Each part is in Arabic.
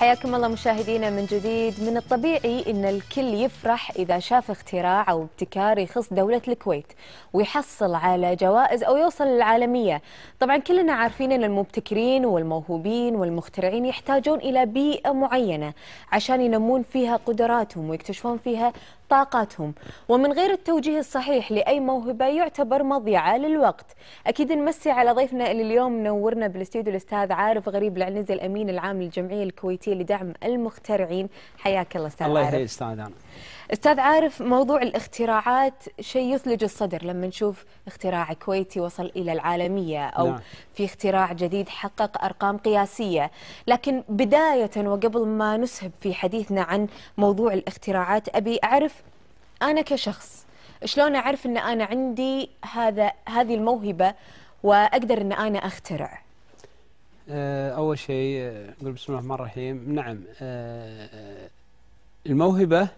حياكم الله مشاهدينا من جديد من الطبيعي ان الكل يفرح اذا شاف اختراع او ابتكار يخص دوله الكويت ويحصل على جوائز او يوصل للعالميه طبعا كلنا عارفين ان المبتكرين والموهوبين والمخترعين يحتاجون الى بيئه معينه عشان ينمون فيها قدراتهم ويكتشفون فيها طاقاتهم ومن غير التوجيه الصحيح لأي موهبة يعتبر مضيعة للوقت أكيد نمسي على ضيفنا اللي اليوم نورنا بالاستديو الأستاذ عارف غريب العنزي الأمين العام للجمعية الكويتية لدعم المخترعين حياك الله أستاذ الله عارف الله يحييك أستاذ استاذ عارف موضوع الاختراعات شيء يثلج الصدر لما نشوف اختراع كويتي وصل الى العالميه او نعم. في اختراع جديد حقق ارقام قياسيه لكن بدايه وقبل ما نسهب في حديثنا عن موضوع الاختراعات ابي اعرف انا كشخص شلون اعرف ان انا عندي هذا هذه الموهبه واقدر ان انا اخترع آه، اول شيء نقول آه، بسم الله الرحمن الرحيم نعم آه، الموهبه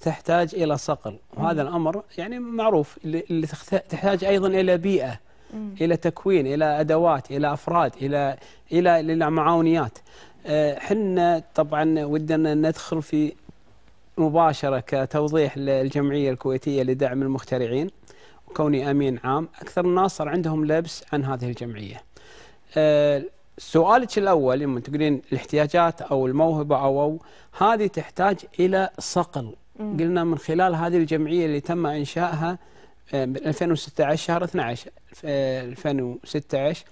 تحتاج إلى صقل وهذا الأمر يعني معروف اللي تحتاج أيضا إلى بيئة مم. إلى تكوين إلى أدوات إلى أفراد إلى إلى, إلى معاونيات احنا آه، طبعا ودنا ندخل في مباشرة كتوضيح للجمعية الكويتية لدعم المخترعين وكوني أمين عام أكثر الناس صار عندهم لبس عن هذه الجمعية آه، سؤالك الأول لما تقولين الاحتياجات أو الموهبة أو, أو هذه تحتاج إلى صقل قلنا من خلال هذه الجمعية اللي تم إنشائها 2016 آه، شهر 12 2016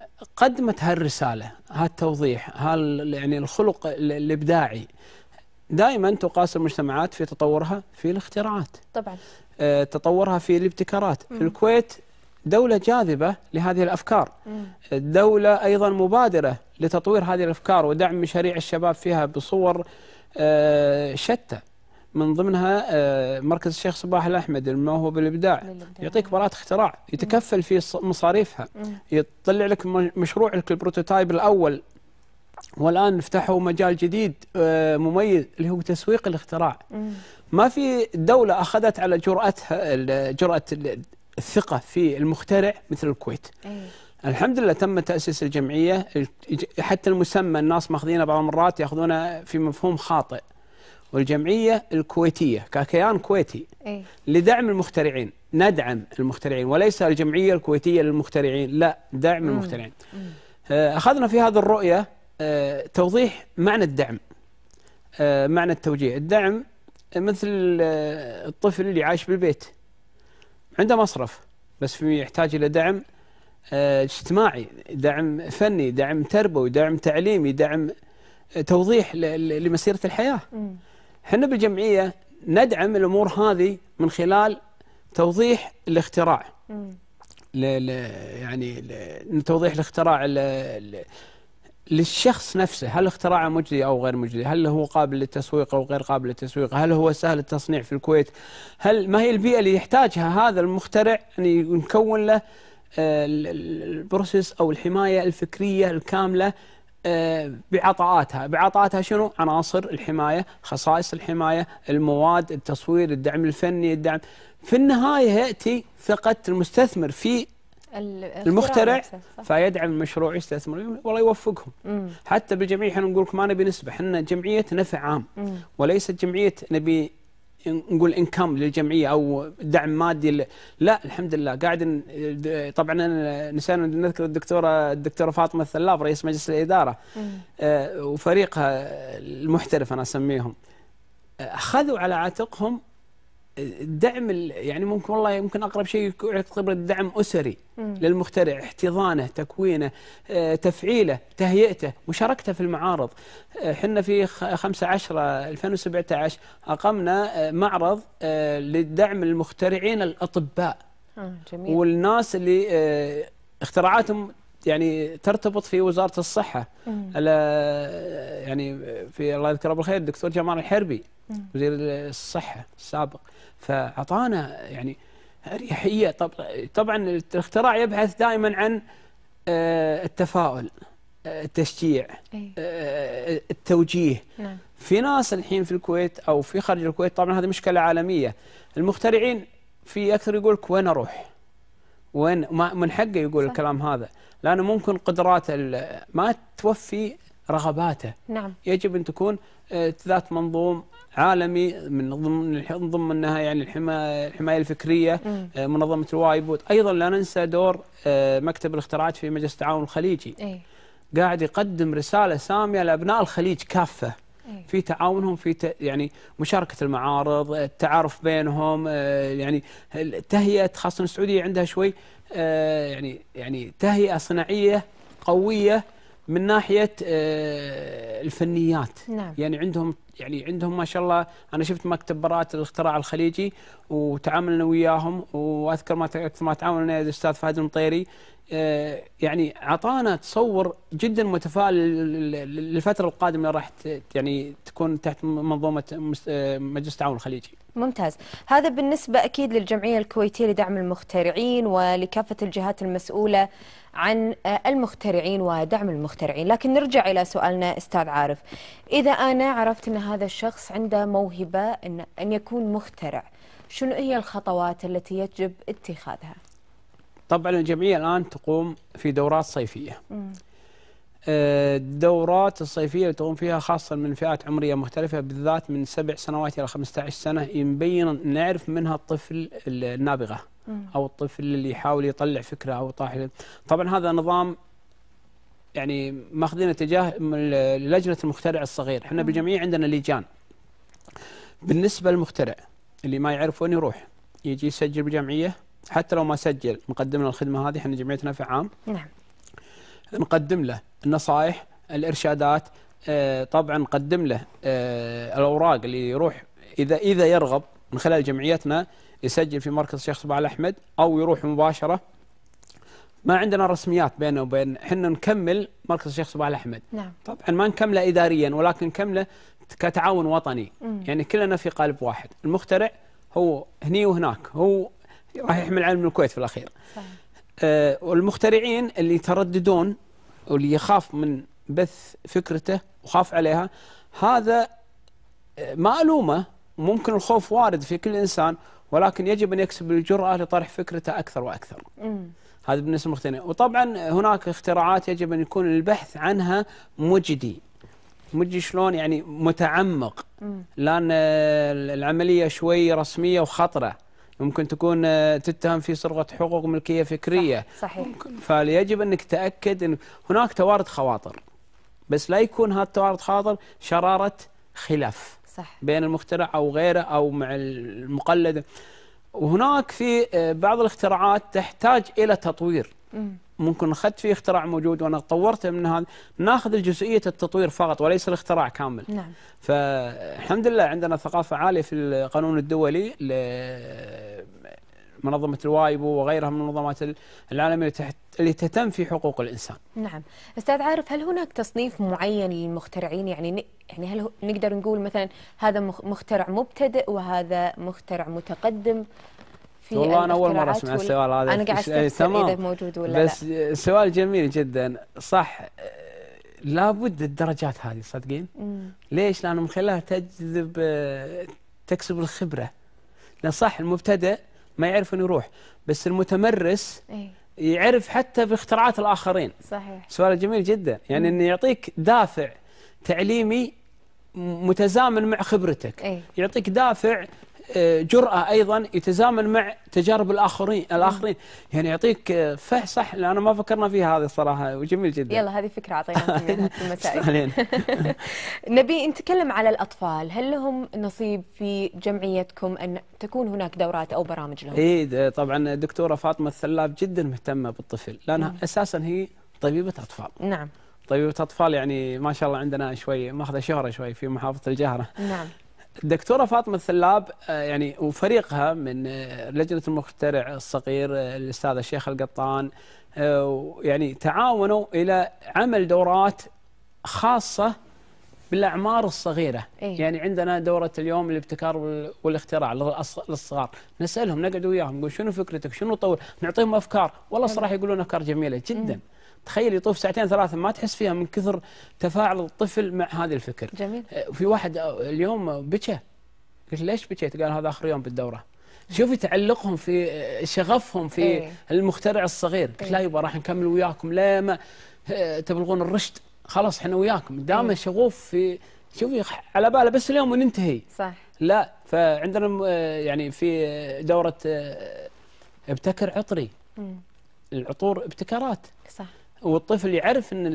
آه، قدمت هالرسالة هالتوضيح هال يعني الخلق الإبداعي دائما تقاس المجتمعات في تطورها في الاختراعات طبعا آه، تطورها في الابتكارات مم. الكويت دولة جاذبة لهذه الأفكار دولة أيضا مبادرة لتطوير هذه الأفكار ودعم مشاريع الشباب فيها بصور شتى من ضمنها آه، مركز الشيخ صباح الأحمد الموهوب بالإبداع يعطيك براءة اختراع يتكفل في مصاريفها يطلع لك مشروع لك البروتوتايب الأول والآن فتحوا مجال جديد آه، مميز اللي هو تسويق الاختراع ما في دولة أخذت على جرأتها جرأة الثقة في المخترع مثل الكويت إيه. الحمد لله تم تأسيس الجمعية حتى المسمى الناس ماخذينه بعض المرات ياخذونه في مفهوم خاطئ والجمعية الكويتية ككيان كويتي أي. لدعم المخترعين ندعم المخترعين وليس الجمعية الكويتية للمخترعين لا دعم مم. المخترعين مم. آه، أخذنا في هذه الرؤية آه، توضيح معنى الدعم آه، معنى التوجيه الدعم مثل الطفل اللي عايش بالبيت عنده مصرف بس يحتاج إلى دعم اجتماعي دعم فني دعم تربوي دعم تعليمي دعم توضيح لمسيرة الحياة مم. احنا بالجمعية ندعم الأمور هذه من خلال توضيح الاختراع ل ل يعني ل توضيح الاختراع ل ل للشخص نفسه هل اختراعه مجدي أو غير مجدي هل هو قابل للتسويق أو غير قابل للتسويق هل هو سهل التصنيع في الكويت هل ما هي البيئة اللي يحتاجها هذا المخترع أن يعني نكون له آه، البروسيس أو الحماية الفكرية الكاملة آه، بعطاءاتها بعطاءاتها شنو عناصر الحماية خصائص الحماية المواد التصوير الدعم الفني الدعم في النهاية يأتي ثقة المستثمر في المخترع فيدعم المشروع يستثمر والله يوفقهم حتى بالجمعيه احنا نقول لكم ما نبي نسبة احنا جمعيه نفع عام وليست جمعيه نبي نقول انكم للجمعيه او دعم مادي لا الحمد لله قاعد طبعا نسينا نذكر الدكتوره الدكتوره فاطمه الثلاب رئيس مجلس الاداره آه، وفريقها المحترف انا اسميهم آه، اخذوا على عاتقهم دعم يعني ممكن والله يمكن اقرب شيء يعتبر الدعم اسري مم. للمخترع احتضانه تكوينه آه، تفعيله تهيئته مشاركته في المعارض احنا آه، في 5 10 2017 اقمنا آه، معرض للدعم المخترعين الاطباء جميل. والناس اللي اختراعاتهم يعني ترتبط في وزاره الصحه يعني في الله يذكره بالخير الدكتور جمال الحربي وزير الصحه السابق فاعطانا يعني اريحيه طبعا الاختراع يبحث دائما عن آه، التفاؤل آه، التشجيع إيه. آه، التوجيه نعم. في ناس الحين في الكويت او في خارج الكويت طبعا هذه مشكله عالميه المخترعين في اكثر يقول لك وين اروح وين ما من حقه يقول صح. الكلام هذا لانه ممكن قدرات ما توفي رغباته نعم. يجب أن تكون آه، ذات منظوم عالمي من ضمن ضمن يعني الحمايه الفكريه مم. آه، منظمه الوايبوت ايضا لا ننسى دور آه، مكتب الاختراعات في مجلس التعاون الخليجي أي. قاعد يقدم رساله ساميه لابناء الخليج كافه إيه. في تعاونهم في ت... يعني مشاركه المعارض التعارف بينهم يعني تهيئه خاصه السعوديه عندها شوي يعني يعني تهيئه صناعيه قويه من ناحيه آه، الفنيات نعم. يعني عندهم يعني عندهم ما شاء الله انا شفت مكتب براءه الاختراع الخليجي وتعاملنا وياهم واذكر ما ما تعاملنا الاستاذ فهد المطيري آه، يعني اعطانا تصور جدا متفائل للفتره القادمه اللي راح يعني تكون تحت منظومه آه، مجلس التعاون الخليجي. ممتاز، هذا بالنسبه اكيد للجمعيه الكويتيه لدعم المخترعين ولكافه الجهات المسؤوله عن آه، المخترعين ودعم المخترعين لكن نرجع إلى سؤالنا أستاذ عارف إذا أنا عرفت أن هذا الشخص عنده موهبة أن, أن يكون مخترع شنو هي الخطوات التي يجب اتخاذها؟ طبعا الجمعية الآن تقوم في دورات صيفية آه، الدورات الصيفية تقوم فيها خاصة من فئات عمرية مختلفة بالذات من سبع سنوات إلى 15 سنة يبين نعرف منها الطفل النابغة او الطفل اللي يحاول يطلع فكره او طاح طبعا هذا نظام يعني ماخذين اتجاه لجنه المخترع الصغير، احنا بالجمعيه عندنا لجان. بالنسبه للمخترع اللي ما يعرف وين يروح يجي يسجل بجمعيه حتى لو ما سجل مقدم له الخدمه هذه احنا جمعيتنا في عام. نعم. نقدم له النصائح، الارشادات، آه، طبعا نقدم له آه، الاوراق اللي يروح اذا اذا يرغب من خلال جمعيتنا يسجل في مركز الشيخ صباح الأحمد أو يروح مباشرة ما عندنا رسميات بيننا وبين احنا نكمل مركز الشيخ صباح الأحمد نعم. طبعا ما نكمله إداريا ولكن نكمله كتعاون وطني مم. يعني كلنا في قالب واحد المخترع هو هني وهناك هو راح يحمل علم الكويت في الأخير صحيح. آه والمخترعين اللي يترددون واللي يخاف من بث فكرته وخاف عليها هذا آه، ما ألومه ممكن الخوف وارد في كل إنسان ولكن يجب أن يكسب الجرأة لطرح فكرته أكثر وأكثر هذا بالنسبة للمقتنع وطبعا هناك اختراعات يجب أن يكون البحث عنها مجدي مجدي شلون يعني متعمق لأن العملية شوي رسمية وخطرة ممكن تكون تتهم في سرقة حقوق ملكية فكرية صح صحيح فيجب أنك تأكد أن هناك توارد خواطر بس لا يكون هذا التوارد خاطر شرارة خلاف صح. بين المخترع او غيره او مع المقلد وهناك في آه، بعض الاختراعات تحتاج الى تطوير مم. ممكن اخذت في اختراع موجود وانا طورته من هذا ناخذ الجزئيه التطوير فقط وليس الاختراع كامل نعم. فالحمد لله عندنا ثقافه عاليه في القانون الدولي منظمه الوايبو وغيرها من المنظمات العالميه اللي تهتم في حقوق الانسان. نعم، استاذ عارف هل هناك تصنيف معين للمخترعين يعني يعني هل نقدر نقول مثلا هذا مخترع مبتدئ وهذا مخترع متقدم؟ في والله انا اول مره اسمع السؤال هذا انا قاعد استفسر إيه، اذا موجود ولا بس لا بس سؤال جميل جدا صح لابد الدرجات هذه صدقين؟ ليش؟ لانه من خلالها تجذب آه، تكسب الخبره. لان صح المبتدئ ما يعرف وين يروح بس المتمرس إيه. يعرف حتى باختراعات الاخرين صحيح سؤال جميل جدا يعني انه يعطيك دافع تعليمي متزامن مع خبرتك أي. يعطيك دافع جرأة أيضا يتزامن مع تجارب الآخرين الآخرين يعني يعطيك فه صح أنا ما فكرنا فيها هذه الصراحة وجميل جدا يلا هذه فكرة أعطيناها في المسائل نبي نتكلم على الأطفال هل لهم نصيب في جمعيتكم أن تكون هناك دورات أو برامج لهم؟ إيه طبعا دكتورة فاطمة الثلاب جدا مهتمة بالطفل لأنها أساسا هي طبيبة أطفال نعم طبيبة أطفال يعني ما شاء الله عندنا شوي ماخذة شهرة شوي في محافظة الجهرة نعم دكتوره فاطمه الثلاب آه، يعني وفريقها من آه، لجنه المخترع الصغير آه، الاستاذ الشيخ القطان يعني تعاونوا الى عمل دورات خاصه بالاعمار الصغيره إيه؟ يعني عندنا دوره اليوم الابتكار والاختراع للصغار نسالهم نقعد وياهم نقول شنو فكرتك شنو طول نعطيهم افكار والله صراحه يقولون افكار جميله جدا مم. تخيل يطوف ساعتين ثلاثة ما تحس فيها من كثر تفاعل الطفل مع هذه الفكر جميل أه، في واحد أه، اليوم بكى قلت ليش بكيت قال هذا اخر يوم بالدوره شوفي تعلقهم في أه، شغفهم في ايه. المخترع الصغير قلت ايه. لا يبا راح نكمل وياكم ما تبلغون الرشد خلاص احنا وياكم دامه ايه. شغوف في شوفي على باله بس اليوم وننتهي صح لا فعندنا يعني في دوره ابتكر عطري العطور ابتكارات صح والطفل يعرف ان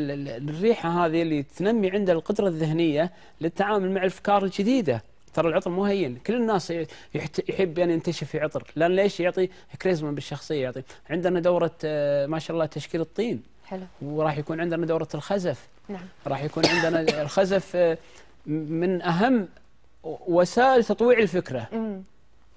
الريحه هذه اللي تنمي عنده القدره الذهنيه للتعامل مع الافكار الجديده ترى العطر مو هين كل الناس يحب يعني ينتشف في عطر لان ليش يعطي كريزما بالشخصيه يعطي عندنا دوره آه، ما شاء الله تشكيل الطين حلو وراح يكون عندنا دوره الخزف نعم راح يكون عندنا الخزف آه، من اهم وسائل تطويع الفكره مم.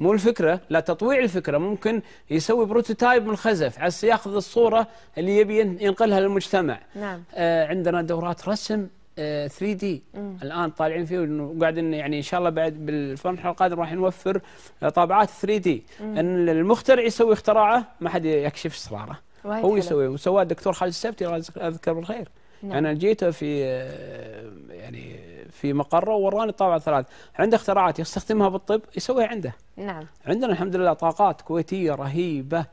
مو الفكرة لا تطويع الفكرة ممكن يسوي بروتوتايب من خزف عسى ياخذ الصورة اللي يبي ينقلها للمجتمع نعم. آه عندنا دورات رسم 3 آه، دي الان طالعين فيه وقاعدين يعني ان شاء الله بعد بالمرحله القادم راح نوفر آه، طابعات 3 دي ان المخترع يسوي اختراعه ما حد يكشف اسراره هو يسوي وسواه الدكتور خالد السبتي الله يذكره بالخير نعم. انا جيته في آه، يعني في مقره وراني الطابعه الثلاث عنده اختراعات يستخدمها بالطب يسويها عنده نعم عندنا الحمد لله طاقات كويتيه رهيبه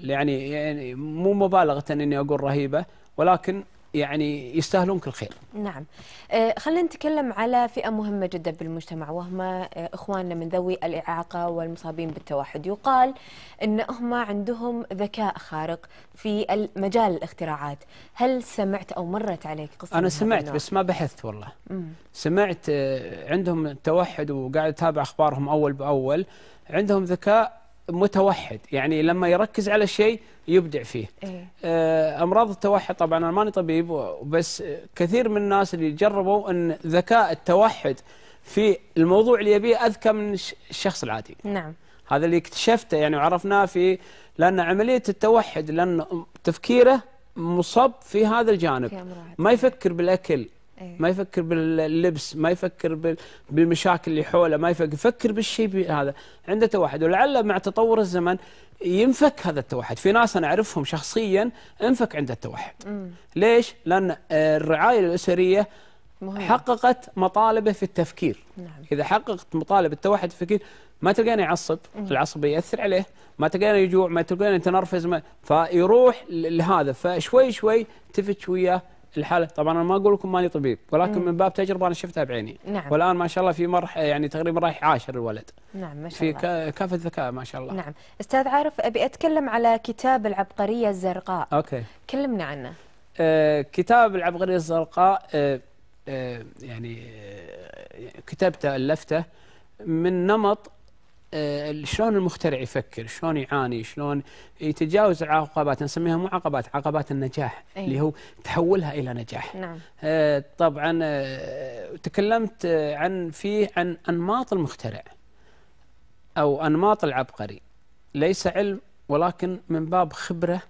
يعني يعني مو مبالغه اني اقول رهيبه ولكن يعني يستاهلون كل خير. نعم. آه، خلينا نتكلم على فئه مهمه جدا بالمجتمع وهم اخواننا من ذوي الاعاقه والمصابين بالتوحد، يقال ان هم عندهم ذكاء خارق في مجال الاختراعات، هل سمعت او مرت عليك قصه؟ انا سمعت بس ما بحثت والله. مم. سمعت آه، عندهم التوحد وقاعد اتابع اخبارهم اول باول، عندهم ذكاء متوحد يعني لما يركز على شيء يبدع فيه إيه؟ آه، امراض التوحد طبعا انا ماني طبيب بس كثير من الناس اللي جربوا ان ذكاء التوحد في الموضوع اللي يبيه اذكى من الشخص العادي نعم هذا اللي اكتشفته يعني وعرفناه في لان عمليه التوحد لان تفكيره مصب في هذا الجانب في ما يفكر بالاكل إيه. ما يفكر باللبس ما يفكر بالمشاكل اللي حوله ما يفكر يفكر بالشيء هذا عنده توحد ولعل مع تطور الزمن ينفك هذا التوحد في ناس أنا أعرفهم شخصيا انفك عند التوحد مم. ليش؟ لأن الرعاية الأسرية مهم. حققت مطالبه في التفكير نعم. إذا حققت مطالب التوحد في التفكير ما تلقاني يعصب العصب يأثر عليه ما تلقاني يجوع ما تلقاني يتنرفز ما فيروح لهذا فشوي شوي تفت وياه الحاله طبعا انا ما اقول لكم ماني طبيب ولكن مم. من باب تجربه انا شفتها بعيني نعم. والان ما شاء الله في مرح يعني تقريبا رايح عاشر الولد نعم ما شاء الله في كافه ذكاء ما شاء الله نعم استاذ عارف ابي اتكلم على كتاب العبقريه الزرقاء اوكي كلمنا عنه آه كتاب العبقريه الزرقاء آه آه يعني آه كتبته الفته من نمط آه، شلون المخترع يفكر شلون يعاني شلون يتجاوز العقبات نسميها مو عقبات عقبات النجاح أيه. اللي هو تحولها الى نجاح نعم. آه طبعا آه تكلمت آه، عن فيه عن انماط المخترع او انماط العبقري ليس علم ولكن من باب خبره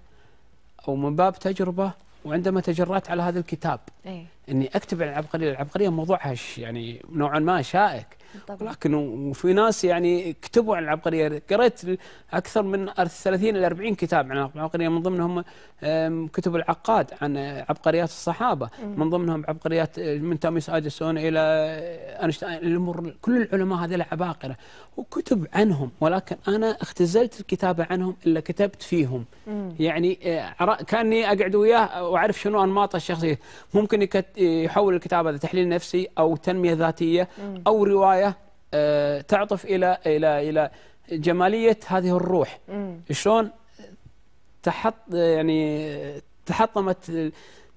او من باب تجربه وعندما تجرأت على هذا الكتاب أيه. اني اكتب عن العبقريه العبقريه موضوعها يعني نوعا ما شائك طبعا. ولكن وفي ناس يعني كتبوا عن العبقريه قريت اكثر من 30 الى 40 كتاب عن العبقريه من ضمنهم كتب العقاد عن عبقريات الصحابه من ضمنهم عبقريات آه، من تاميس اديسون الى اينشتاين الامور كل العلماء هذول عباقره وكتب عنهم ولكن انا اختزلت الكتابه عنهم الا كتبت فيهم يعني آه، كاني اقعد وياه واعرف شنو انماطه الشخصيه ممكن يحول الكتابه لتحليل تحليل نفسي او تنميه ذاتيه او روايه آه، تعطف الى الى الى جماليه هذه الروح شلون تحط يعني تحطمت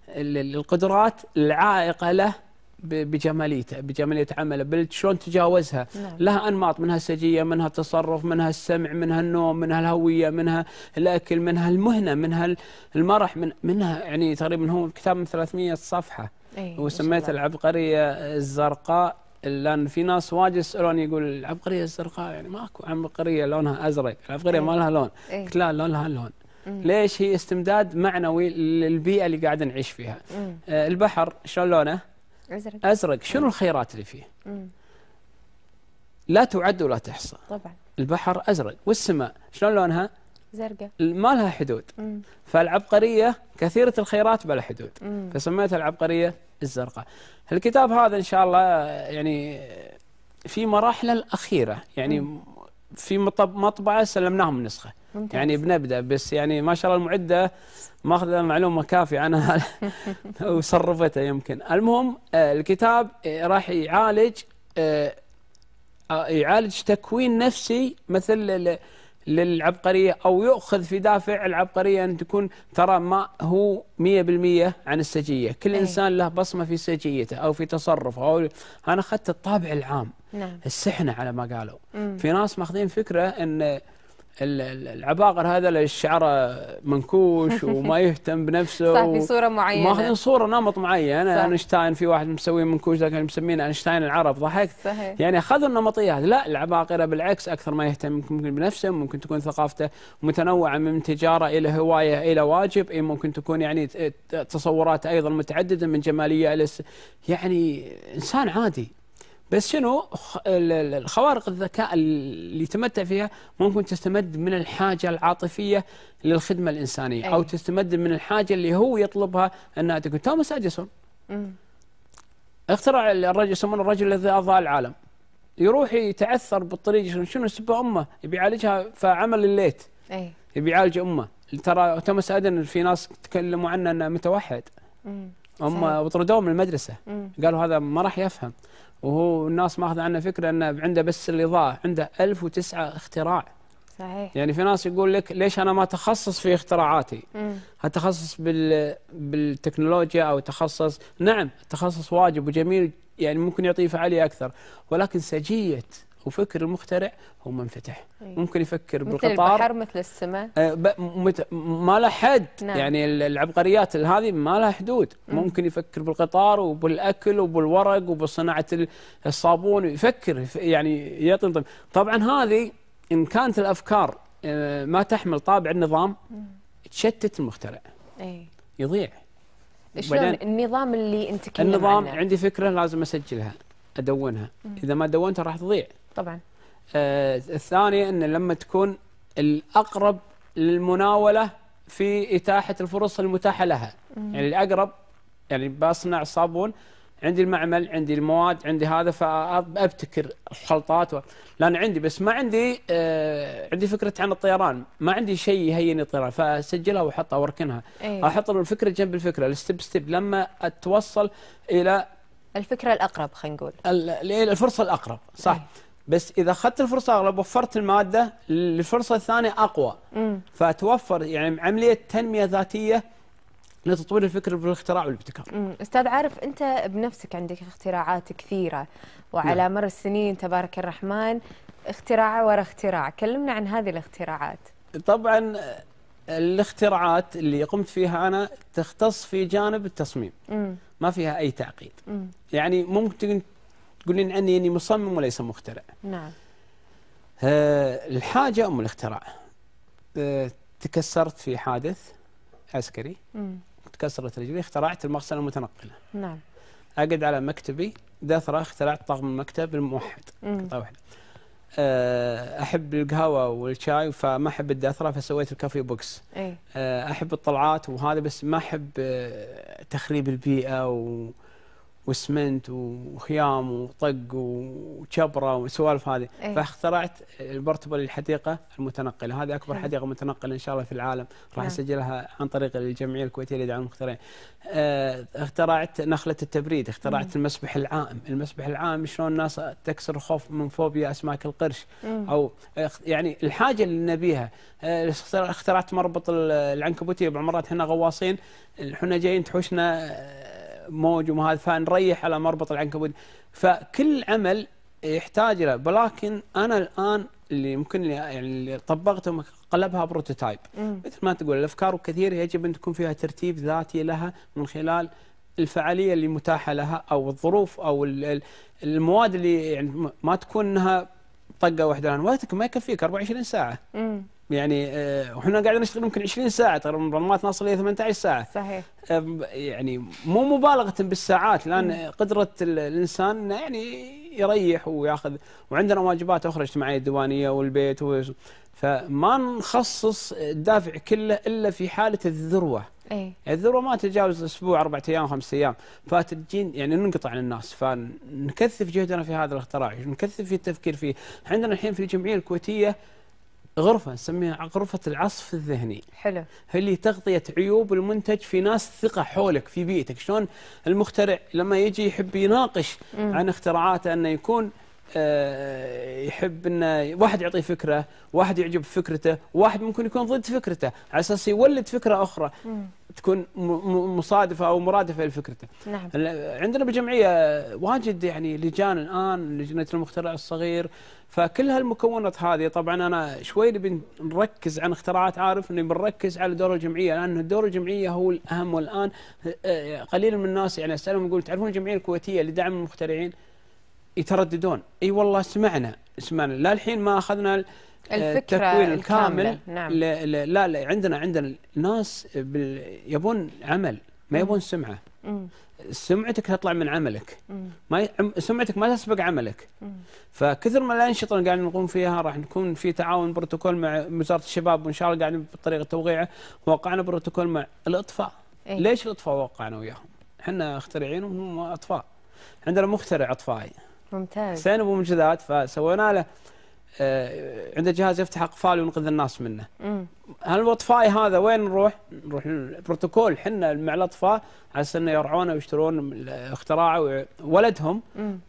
القدرات العائقه له بجماليته بجماليه عمله شلون تجاوزها نعم. لها انماط منها السجيه منها التصرف منها السمع منها النوم منها الهويه منها الاكل منها المهنه منها المرح من منها يعني تقريبا هو كتاب من 300 صفحه أيه وسميت العبقريه الزرقاء لان في ناس واجد يسالوني يقول العبقريه الزرقاء يعني ماكو عبقريه لونها ازرق، العبقريه إيه. ما لها لون، إيه. قلت لا لون لها لون. ليش؟ هي استمداد معنوي للبيئه اللي قاعد نعيش فيها. آه البحر شلون لونه؟ ازرق ازرق، شنو الخيرات اللي فيه؟ لا تعد ولا تحصى. طبعا البحر ازرق، والسماء شلون لونها؟ زرقاء ما لها حدود. مم. فالعبقريه كثيره الخيرات بلا حدود، مم. فسميتها العبقريه الزرقاء الكتاب هذا إن شاء الله يعني في مراحله الأخيرة يعني في مطبعة سلمناهم نسخة ممتاز. يعني بنبدأ بس يعني ما شاء الله المعدة ماخذة معلومة كافية عنها وصرفتها يمكن المهم آه، الكتاب آه، راح يعالج آه، يعالج تكوين نفسي مثل للعبقرية أو يؤخذ في دافع العبقرية أن تكون ترى ما هو بالمية عن السجية كل أي. إنسان له بصمة في سجيته أو في تصرفه أو أنا أخذت الطابع العام نعم. السحنة على ما قالوا مم. في ناس ماخذين فكرة أن العباقر هذا الشعر منكوش وما يهتم بنفسه صح في صوره معينه ماخذين صوره نمط معين انا اينشتاين في واحد مسوي منكوش ذاك مسمينه اينشتاين العرب ضحكت صحيح. يعني اخذوا النمطيات لا العباقره بالعكس اكثر ما يهتم ممكن بنفسه ممكن تكون ثقافته متنوعه من تجاره الى هوايه الى واجب إيه، ممكن تكون يعني تصورات ايضا متعدده من جماليه يعني انسان عادي بس شنو الخوارق الذكاء اللي يتمتع فيها ممكن تستمد من الحاجه العاطفيه للخدمه الانسانيه أي. او تستمد من الحاجه اللي هو يطلبها انها تكون توماس اديسون اخترع الرجل يسمونه الرجل الذي اضاء العالم يروح يتعثر بالطريق شنو سب امه يبي يعالجها فعمل الليت أي. يبي يعالج امه ترى توماس ادن في ناس تكلموا عنه انه متوحد امه وطردوه من المدرسه مم. قالوا هذا ما راح يفهم وهو الناس ماخذ عنه فكره انه عنده بس الاضاءه عنده 1009 اختراع صحيح يعني في ناس يقول لك ليش انا ما تخصص في اختراعاتي هتخصص بال بالتكنولوجيا او تخصص نعم التخصص واجب وجميل يعني ممكن يعطيه فعاليه اكثر ولكن سجيه وفكر المخترع هو منفتح أيه. ممكن يفكر مثل بالقطار مثل البحر مثل السماء آه مت... ما له حد نعم. يعني العبقريات هذه ما لها حدود مم. نعم. ممكن يفكر بالقطار وبالاكل وبالورق وبصناعه الصابون يفكر يعني يطنطم طبعا هذه ان كانت الافكار أه، ما تحمل طابع النظام مم. تشتت المخترع اي يضيع شلون النظام اللي انت النظام عنه. عندي فكره لازم اسجلها ادونها مم. اذا ما دونتها راح تضيع طبعا آه الثانية أن لما تكون الأقرب للمناولة في إتاحة الفرص المتاحة لها مم. يعني الأقرب يعني بصنع صابون عندي المعمل عندي المواد عندي هذا فابتكر الخلطات و... لان عندي بس ما عندي آه عندي فكره عن الطيران ما عندي شيء يهيني الطيران فاسجلها واحطها واركنها أيوة. احط الفكره جنب الفكره الستب ستيب لما اتوصل الى الفكره الاقرب خلينا نقول الفرصه الاقرب صح أيوة. بس اذا اخذت الفرصه اغلب وفرت الماده للفرصه الثانيه اقوى مم. فتوفر يعني عمليه تنميه ذاتيه لتطوير الفكر بالاختراع والابتكار. م. استاذ عارف انت بنفسك عندك اختراعات كثيره وعلى نعم. مر السنين تبارك الرحمن اختراع ورا اختراع، كلمنا عن هذه الاختراعات. طبعا الاختراعات اللي قمت فيها انا تختص في جانب التصميم. مم. ما فيها اي تعقيد. مم. يعني ممكن تقولين عني اني يعني مصمم وليس مخترع نعم آه، الحاجه ام الاختراع آه، تكسرت في حادث عسكري مم. تكسرت رجلي اخترعت المغسله المتنقله نعم اقعد على مكتبي دثره اخترعت طقم المكتب الموحد قطعه واحده آه، احب القهوه والشاي فما احب الدثره فسويت الكافي بوكس أي. احب الطلعات وهذا بس ما احب تخريب البيئه و واسمنت وخيام وطق وشبره والسوالف هذه أيه. فاخترعت البورتبل الحديقه المتنقله هذه اكبر حديقه متنقله ان شاء الله في العالم راح نعم. اسجلها عن طريق الجمعيه الكويتيه لدعم المخترعين آه اخترعت نخله التبريد اخترعت مم. المسبح العام المسبح العام شلون الناس تكسر الخوف من فوبيا اسماك القرش مم. او آه، يعني الحاجه اللي نبيها آه اخترعت مربط العنكبوتيه بعمرات احنا غواصين احنا جايين تحوشنا آه، موج وما هذا فنريح على مربط العنكبوت فكل عمل يحتاج له ولكن انا الان اللي يمكن يعني اللي طبقته قلبها بروتوتايب مثل ما تقول الافكار كثيره يجب ان تكون فيها ترتيب ذاتي لها من خلال الفعاليه اللي متاحه لها او الظروف او المواد اللي يعني ما تكون انها طقه واحده لان وقتك ما يكفيك 24 ساعه. مم. يعني آه، احنا قاعدين نشتغل يمكن 20 ساعه ترى المبرمجات نصل الى 18 ساعه صحيح يعني مو مبالغه بالساعات م. قدره الانسان يعني يريح وياخذ وعندنا واجبات اخرى اجتماعيه الديوانيه والبيت و... فما نخصص الدافع كله الا في حاله الذروه أي. الذروه ما تتجاوز اسبوع اربع ايام خمس ايام فتجين يعني ننقطع عن الناس فنكثف جهدنا في هذا الاختراع نكثف في التفكير فيه عندنا الحين في الجمعيه الكويتيه غرفة نسميها غرفة العصف الذهني حلو اللي تغطية عيوب المنتج في ناس ثقة حولك في بيئتك شلون المخترع لما يجي يحب يناقش مم. عن اختراعاته أنه يكون آه، يحب انه واحد يعطيه فكره، واحد يعجب فكرته، واحد ممكن يكون ضد فكرته، على اساس يولد فكره اخرى تكون مصادفه او مرادفه لفكرته. نعم. عندنا بالجمعيه واجد يعني لجان الان لجنه المخترع الصغير، فكل هالمكونات هذه طبعا انا شوي نبي نركز عن اختراعات عارف اني بنركز على دور الجمعيه لان دور الجمعيه هو الاهم والان آه، قليل من الناس يعني اسالهم يقول تعرفون الجمعيه الكويتيه لدعم المخترعين يترددون اي والله سمعنا سمعنا لا الحين ما اخذنا التكوين آه، الكامل نعم. لا, لا, لا عندنا عندنا ناس يبون عمل ما يبون سمعه سمعتك تطلع من عملك ما سمعتك ما تسبق عملك فكثر ما الانشطه اللي قاعدين نقوم فيها راح نكون في تعاون بروتوكول مع وزاره الشباب وان شاء الله قاعدين بطريقه توقيعه وقعنا بروتوكول مع الاطفاء إيه. ليش الاطفاء وقعنا وياهم؟ احنا مخترعين وهم اطفاء عندنا مخترع اطفائي ممتاز حسين ابو منجدات فسوينا له آه، عنده جهاز يفتح اقفال وينقذ الناس منه. هل الوطفاي هذا وين نروح؟ نروح البروتوكول حنا مع الاطفاء على اساس انه يرعونه ويشترون اختراع ولدهم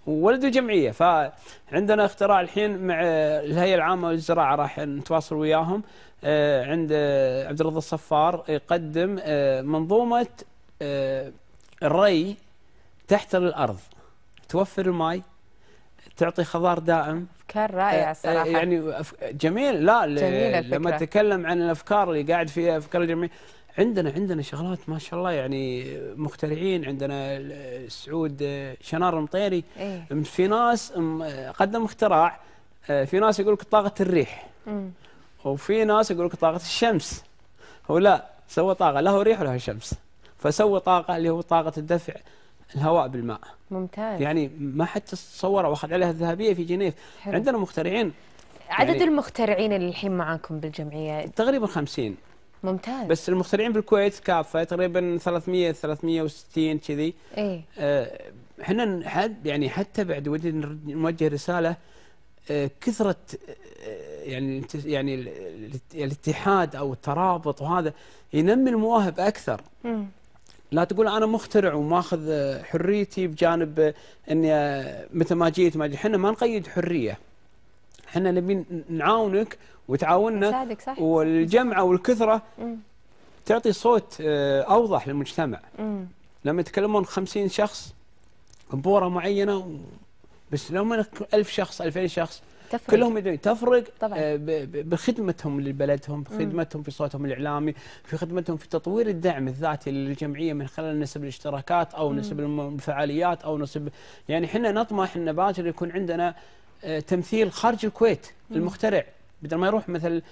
وولد الجمعيه فعندنا اختراع الحين مع الهيئه العامه للزراعه راح نتواصل وياهم آه، عند عبد الرضا الصفار يقدم آه، منظومه الري تحت الارض توفر الماي تعطي خضار دائم كان رائع آه، آه، صراحه يعني جميل لا جميل لما تتكلم عن الافكار اللي قاعد فيها افكار جميل عندنا عندنا شغلات ما شاء الله يعني مخترعين عندنا سعود آه، شنار المطيري إيه؟ في ناس قدم اختراع في ناس يقول لك طاقه الريح مم. وفي ناس يقول لك طاقه الشمس هو لا سوى طاقه له ريح وله شمس فسوى طاقه اللي هو طاقه الدفع الهواء بالماء ممتاز يعني ما حد تصور او اخذ عليها الذهبيه في جنيف حلو. عندنا مخترعين عدد يعني المخترعين اللي الحين معاكم بالجمعيه تقريبا 50 ممتاز بس المخترعين بالكويت كافه تقريبا 300 360 كذي ايه آه، احنا حد يعني حتى بعد ودي نوجه رساله آه كثره آه يعني يعني الاتحاد او الترابط وهذا ينمي المواهب اكثر مم. لا تقول انا مخترع وماخذ حريتي بجانب اني مثل ما جيت ما جيت احنا ما نقيد حريه احنا نبي نعاونك وتعاوننا صح. والجمعه والكثره تعطي صوت آه، اوضح للمجتمع لما يتكلمون 50 شخص بوره معينه بس لو من 1000 شخص 2000 شخص تفرق. كلهم يدعون تفرق طبعا. آه، بخدمتهم لبلدهم بخدمتهم في صوتهم الإعلامي في خدمتهم في تطوير الدعم الذاتي للجمعية من خلال نسب الاشتراكات أو نسب الفعاليات أو نسب يعني احنا نطمح أن باكر يكون عندنا آه، تمثيل خارج الكويت المخترع بدل ما يروح مثل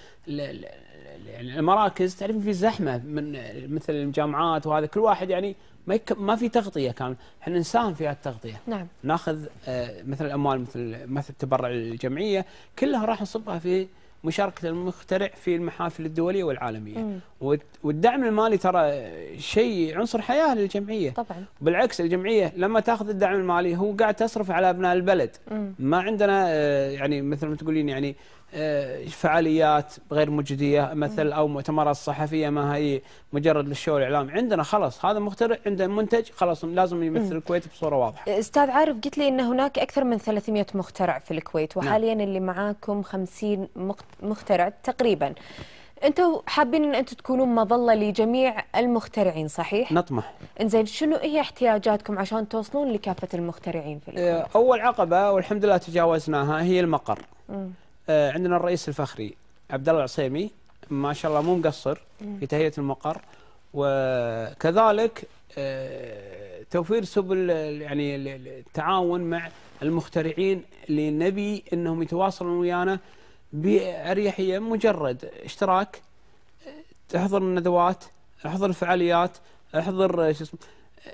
يعني المراكز تعرف في زحمه من مثل الجامعات وهذا كل واحد يعني ما يك... ما في تغطيه كامله، احنا نساهم في التغطيه نعم. ناخذ آه، مثل الاموال مثل مثل التبرع الجمعيه كلها راح نصبها في مشاركه المخترع في المحافل الدوليه والعالميه مم. والدعم المالي ترى شيء عنصر حياه للجمعيه طبعا بالعكس الجمعيه لما تاخذ الدعم المالي هو قاعد تصرف على ابناء البلد مم. ما عندنا آه، يعني مثل ما تقولين يعني آه، فعاليات غير مجديه مثل او مؤتمرات صحفيه ما هي مجرد للشو الاعلامي، عندنا خلاص هذا مخترع عنده منتج خلاص لازم يمثل الكويت بصوره واضحه. آه، استاذ عارف قلت لي ان هناك اكثر من 300 مخترع في الكويت نعم. وحاليا نعم. اللي معاكم 50 مخترع تقريبا. انتم حابين ان انتم تكونون مظله لجميع المخترعين صحيح؟ نطمح. انزين شنو هي احتياجاتكم عشان توصلون لكافه المخترعين في الكويت؟ آه، اول عقبه والحمد لله تجاوزناها هي المقر. مم. آه، عندنا الرئيس الفخري عبد الله العصيمي ما شاء الله مو مقصر في تهيئه المقر وكذلك آه، توفير سبل يعني التعاون مع المخترعين اللي نبي انهم يتواصلون ويانا باريحيه مجرد اشتراك تحضر آه، الندوات احضر الفعاليات احضر شو اسمه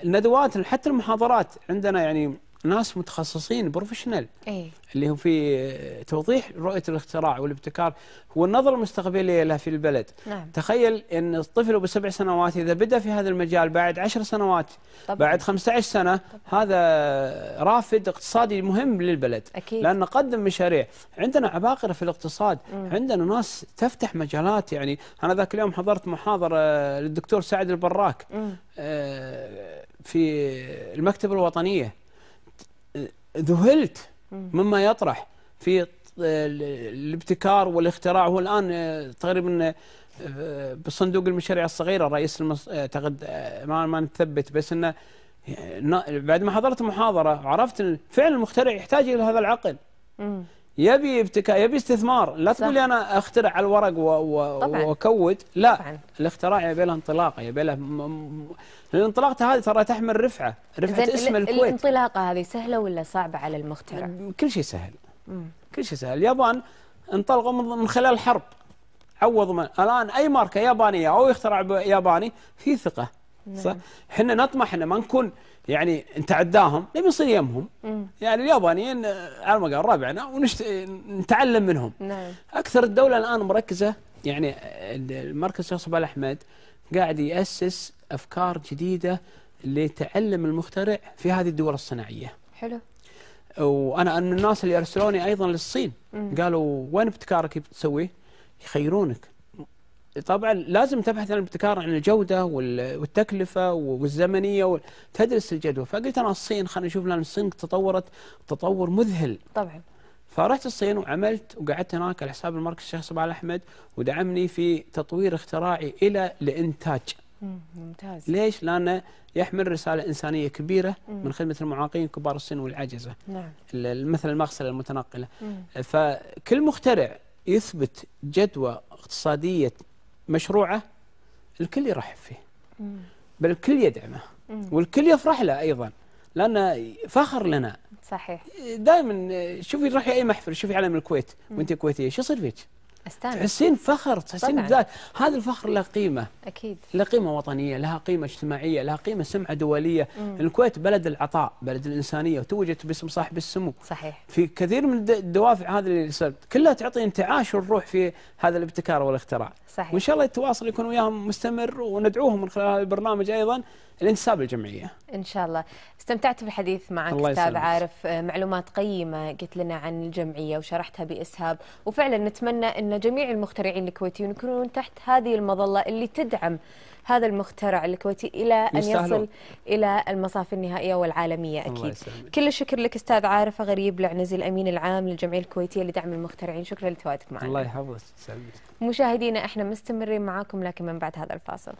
الندوات حتى المحاضرات عندنا يعني ناس متخصصين بروفيشنال إيه؟ اللي هم في توضيح رؤيه الاختراع والابتكار هو النظره المستقبليه لها في البلد نعم. تخيل ان الطفل بسبع سنوات اذا بدا في هذا المجال بعد عشر سنوات طبعا. بعد 15 سنه طبعا. هذا رافد اقتصادي مهم للبلد أكيد. لان قدم مشاريع عندنا عباقره في الاقتصاد مم. عندنا ناس تفتح مجالات يعني انا ذاك اليوم حضرت محاضره للدكتور سعد البراك مم. آه، في المكتبه الوطنيه ذهلت مما يطرح في الابتكار والاختراع هو الان آه، تقريبا آه، بالصندوق المشاريع الصغيره رئيس المص... آه، تقد... ما ما نثبت بس انه بعد ما حضرت محاضره عرفت فعلا المخترع يحتاج الى هذا العقل يبي ابتكار يبي استثمار لا تقول لي انا اخترع على الورق واكود لا طبعاً. الاختراع يبي له انطلاقه يبي له الانطلاقه هذه ترى تحمل رفعه رفعه اسم الكويت الانطلاقه هذه سهله ولا صعبه على المخترع كل شيء سهل مم. كل شيء سهل اليابان انطلقوا من خلال الحرب عوض من الان اي ماركه يابانيه او يخترع ياباني في ثقه صح نعم. احنا نطمح ان ما نكون يعني نتعداهم نبي نصير يمهم يعني اليابانيين آه، على ما قال ربعنا ونتعلم منهم نعم. اكثر الدوله الان مركزه يعني المركز شيخ صباح احمد قاعد ياسس افكار جديده لتعلم المخترع في هذه الدول الصناعيه حلو وانا ان الناس اللي ارسلوني ايضا للصين مم. قالوا وين ابتكارك بتسويه يخيرونك طبعا لازم تبحث عن الابتكار عن الجوده والتكلفه والزمنيه تدرس الجدوى فقلت انا الصين خلينا نشوف لان الصين تطورت تطور مذهل طبعا فرحت الصين وعملت وقعدت هناك على حساب المركز الشيخ صباح الاحمد ودعمني في تطوير اختراعي الى الانتاج ممتاز ليش؟ لانه يحمل رساله انسانيه كبيره مم. من خدمه المعاقين كبار السن والعجزه نعم مثل المغسله المتنقله مم. فكل مخترع يثبت جدوى اقتصاديه مشروعه الكل يرحب فيه بل الكل يدعمه والكل يفرح له ايضا لانه فخر لنا صحيح دائما شوفي روحي اي محفل شوفي علم الكويت وانت كويتيه شو يصير فيك؟ استانس تحسين فخر تحسين بذلك هذا الفخر له قيمه اكيد له قيمه وطنيه لها قيمه اجتماعيه لها قيمه سمعه دوليه مم. الكويت بلد العطاء بلد الانسانيه وتوجت باسم صاحب السمو صحيح في كثير من الدوافع هذه اللي صرت كلها تعطي انتعاش الروح في هذا الابتكار والاختراع صحيح وان شاء الله التواصل يكون وياهم مستمر وندعوهم من خلال هذا البرنامج ايضا الانتساب الجمعية ان شاء الله، استمتعت بالحديث معك الله استاذ عارف آه، معلومات قيمه قلت لنا عن الجمعيه وشرحتها باسهاب، وفعلا نتمنى ان جميع المخترعين الكويتيين يكونون تحت هذه المظله اللي تدعم هذا المخترع الكويتي الى ان يصل الى المصافي النهائيه والعالميه اكيد. كل الشكر لك استاذ عارف غريب العنزي الامين العام للجمعيه الكويتيه لدعم المخترعين، شكرا لتواجدك معنا. الله يحفظك مشاهدينا احنا مستمرين معاكم لكن من بعد هذا الفاصل.